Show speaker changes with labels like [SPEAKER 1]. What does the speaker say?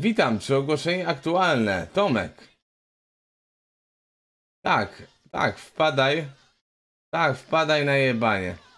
[SPEAKER 1] Witam, czy ogłoszenie aktualne? Tomek. Tak, tak, wpadaj. Tak, wpadaj na jebanie.